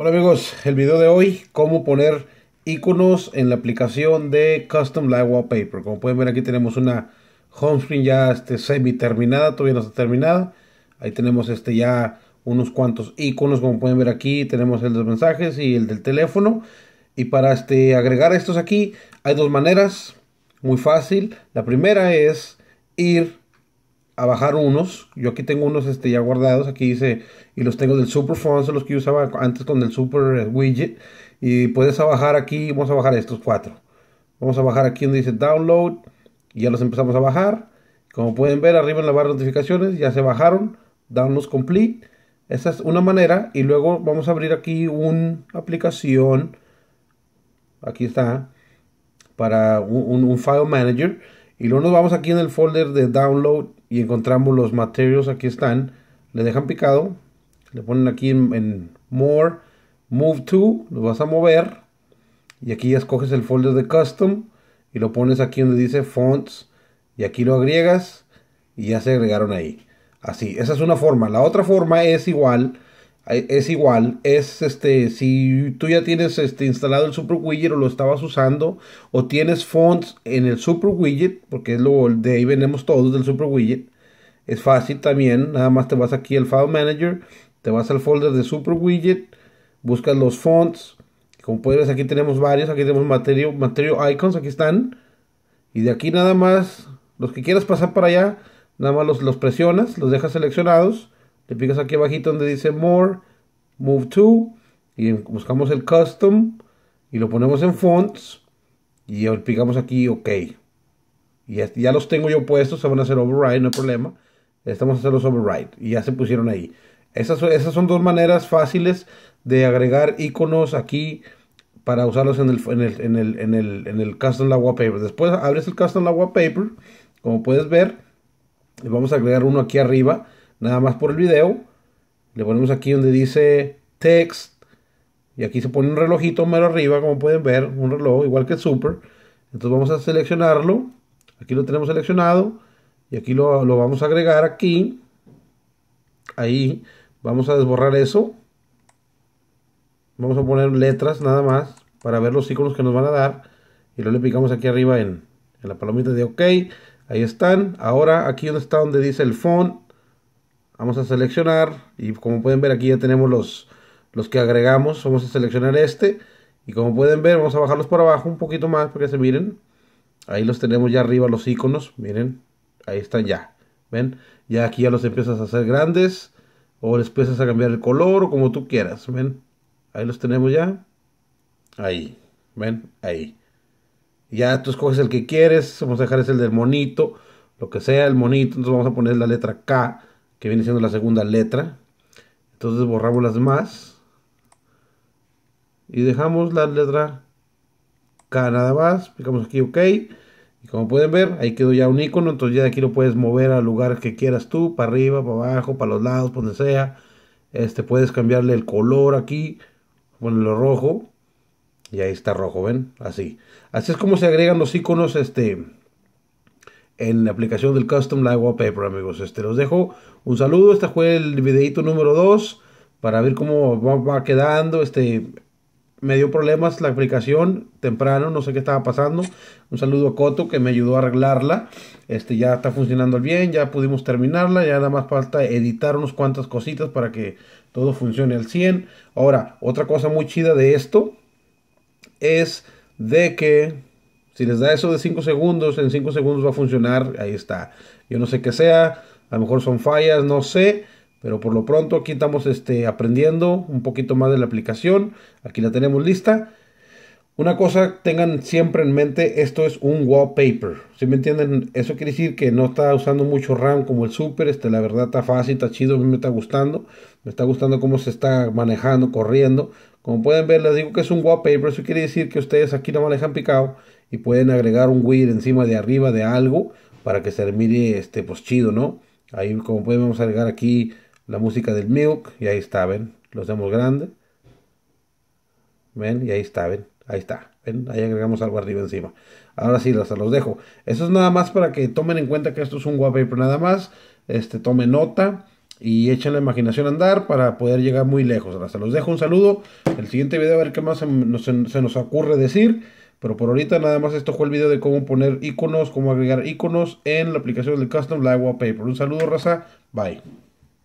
Hola amigos, el video de hoy, cómo poner iconos en la aplicación de Custom Live Wallpaper. Como pueden ver aquí tenemos una home screen ya este, semi terminada, todavía no está terminada. Ahí tenemos este ya unos cuantos iconos, como pueden ver aquí tenemos el de los mensajes y el del teléfono. Y para este, agregar estos aquí hay dos maneras, muy fácil. La primera es ir a bajar unos. Yo aquí tengo unos este, ya guardados, aquí dice, y los tengo del Super los que yo usaba antes con el Super eh, Widget. Y puedes bajar aquí, vamos a bajar estos cuatro. Vamos a bajar aquí donde dice Download, y ya los empezamos a bajar. Como pueden ver arriba en la barra de notificaciones, ya se bajaron, Downloads Complete. Esa es una manera, y luego vamos a abrir aquí una aplicación. Aquí está, para un file manager. Y luego nos vamos aquí en el folder de download y encontramos los materiales aquí están, le dejan picado, le ponen aquí en, More, Move To, lo vas a mover y aquí ya escoges el folder de Custom y lo pones aquí donde dice Fonts y aquí lo agregas y ya se agregaron ahí. Así, esa es una forma. La otra forma es igual, es igual, es este, si tú ya tienes este, instalado el Super Widget o lo estabas usando, o tienes fonts en el Super Widget, porque es lo de ahí venemos todos del Super Widget, es fácil también, nada más te vas aquí al File Manager, te vas al folder de Super Widget, buscas los fonts, como puedes ver aquí tenemos varios, aquí tenemos Material, material Icons, aquí están, y de aquí nada más, los que quieras pasar para allá, nada más los, los presionas, los dejas seleccionados, le picas aquí abajito donde dice More, Move To, y buscamos el Custom, y lo ponemos en Fonts, y picamos aquí OK. Y ya, los tengo yo puestos, se van a hacer override, no hay problema. Estamos a hacer los override, y ya se pusieron ahí. Esas, esas son dos maneras fáciles de agregar iconos aquí para usarlos en el, en el, en el, en el, el Custom Paper. Después abres el Custom Paper, como puedes ver, vamos a agregar uno aquí arriba nada más por el video. Le ponemos aquí donde dice text. Y aquí se pone un relojito mero arriba, como pueden ver, un reloj igual que Super. Entonces vamos a seleccionarlo. Aquí lo tenemos seleccionado. Y aquí lo, vamos a agregar aquí. Ahí. Vamos a desborrar eso. Vamos a poner letras nada más para ver los iconos que nos van a dar. Y luego le picamos aquí arriba en, la palomita de OK. Ahí están. Ahora aquí donde está donde dice el font Vamos a seleccionar y como pueden ver aquí ya tenemos los, los que agregamos. Vamos a seleccionar este y como pueden ver vamos a bajarlos por abajo un poquito más porque se miren. Ahí los tenemos ya arriba los iconos, miren, ahí están ya. ¿Ven? Ya aquí ya los empiezas a hacer grandes o les empiezas a cambiar el color o como tú quieras, ¿ven? Ahí los tenemos ya. Ahí, ¿ven? Ahí. Ya tú escoges el que quieres, vamos a dejar es el del monito, lo que sea el monito, entonces vamos a poner la letra K que viene siendo la segunda letra. Entonces borramos las más y dejamos la letra K nada más, picamos aquí OK y como pueden ver ahí quedó ya un icono, entonces ya de aquí lo puedes mover al lugar que quieras tú, para arriba, para abajo, para los lados, donde sea. Este puedes cambiarle el color aquí, lo rojo y ahí está rojo, ven, así. Así es como se agregan los iconos este en la aplicación del Custom Live Wallpaper, amigos. Este, los dejo un saludo. Este fue el videito número 2 para ver cómo va, va, quedando. Este, me dio problemas la aplicación temprano, no sé qué estaba pasando. Un saludo a Coto que me ayudó a arreglarla. Este, ya está funcionando bien, ya pudimos terminarla. Ya nada más falta editar unas cuantas cositas para que todo funcione al 100. Ahora, otra cosa muy chida de esto es de que si les da eso de 5 segundos, en 5 segundos va a funcionar, ahí está. Yo no sé qué sea, a lo mejor son fallas, no sé. Pero por lo pronto aquí estamos este, aprendiendo un poquito más de la aplicación. Aquí la tenemos lista. Una cosa tengan siempre en mente, esto es un wallpaper. Si me entienden? Eso quiere decir que no está usando mucho RAM como el Super. Este, la verdad está fácil, está chido, a mí me está gustando. Me está gustando cómo se está manejando, corriendo. Como pueden ver, les digo que es un wallpaper. Eso quiere decir que ustedes aquí lo manejan picado y pueden agregar un weird encima de arriba de algo para que se mire este, pues chido, ¿no? Ahí, como pueden, vamos a agregar aquí la música del Milk y ahí está, ¿ven? Lo hacemos grande. ¿Ven? Y ahí está, ¿ven? Ahí está. ¿Ven? Ahí agregamos algo arriba encima. Ahora sí, hasta los dejo. Eso es nada más para que tomen en cuenta que esto es un wallpaper nada más. Este, tomen nota y echen la imaginación a andar para poder llegar muy lejos. Hasta los dejo un saludo. El siguiente video a ver qué más se nos, ocurre decir. Pero por ahorita nada más esto fue el video de cómo poner iconos, cómo agregar iconos en la aplicación del Custom Live Wallpaper. Un saludo, raza. Bye.